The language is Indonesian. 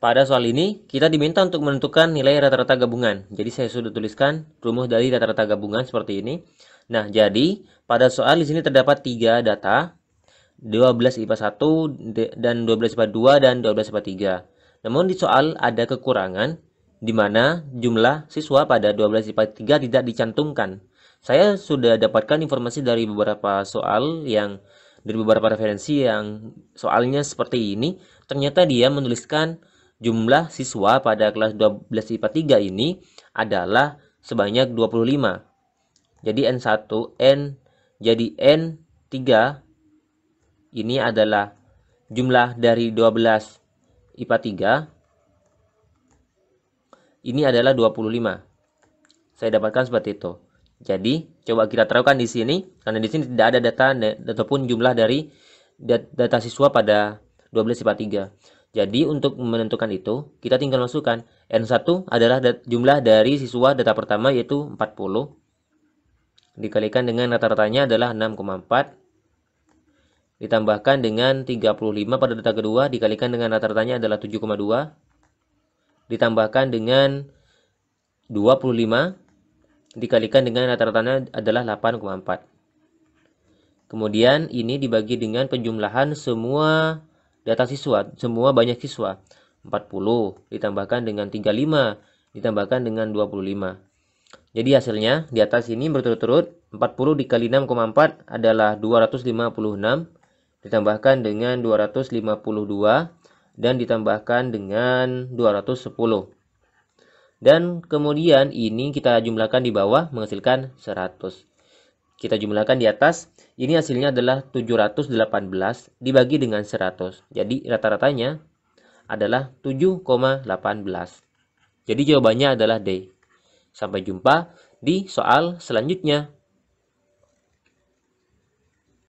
Pada soal ini, kita diminta untuk menentukan nilai rata-rata gabungan. Jadi saya sudah tuliskan rumus dari rata-rata gabungan seperti ini. Nah, jadi pada soal di sini terdapat tiga data, 12 IPA 1 dan 12 IPA 2 dan 12 IPA 3. Namun di soal ada kekurangan di mana jumlah siswa pada 12 IPA 3 tidak dicantumkan. Saya sudah dapatkan informasi dari beberapa soal yang dari beberapa referensi yang soalnya seperti ini, ternyata dia menuliskan jumlah siswa pada kelas 12 IPA 3 ini adalah sebanyak 25. Jadi N1 N jadi N3 ini adalah jumlah dari 12 IPA 3 ini adalah 25. Saya dapatkan seperti itu. Jadi, coba kita taruhkan di sini karena di sini tidak ada data ataupun jumlah dari data siswa pada 12 IPA 3. Jadi untuk menentukan itu, kita tinggal masukkan N1 adalah jumlah dari siswa data pertama yaitu 40 dikalikan dengan rata-ratanya adalah 6,4 ditambahkan dengan 35 pada data kedua dikalikan dengan rata-ratanya adalah 7,2 ditambahkan dengan 25 dikalikan dengan rata-ratanya adalah 8,4 kemudian ini dibagi dengan penjumlahan semua Data siswa, semua banyak siswa. 40 ditambahkan dengan 35 ditambahkan dengan 25. Jadi hasilnya di atas ini berturut-turut 40 dikali 6,4 adalah 256 ditambahkan dengan 252 dan ditambahkan dengan 210. Dan kemudian ini kita jumlahkan di bawah menghasilkan 100. Kita jumlahkan di atas, ini hasilnya adalah 718 dibagi dengan 100. Jadi rata-ratanya adalah 7,18. Jadi jawabannya adalah D. Sampai jumpa di soal selanjutnya.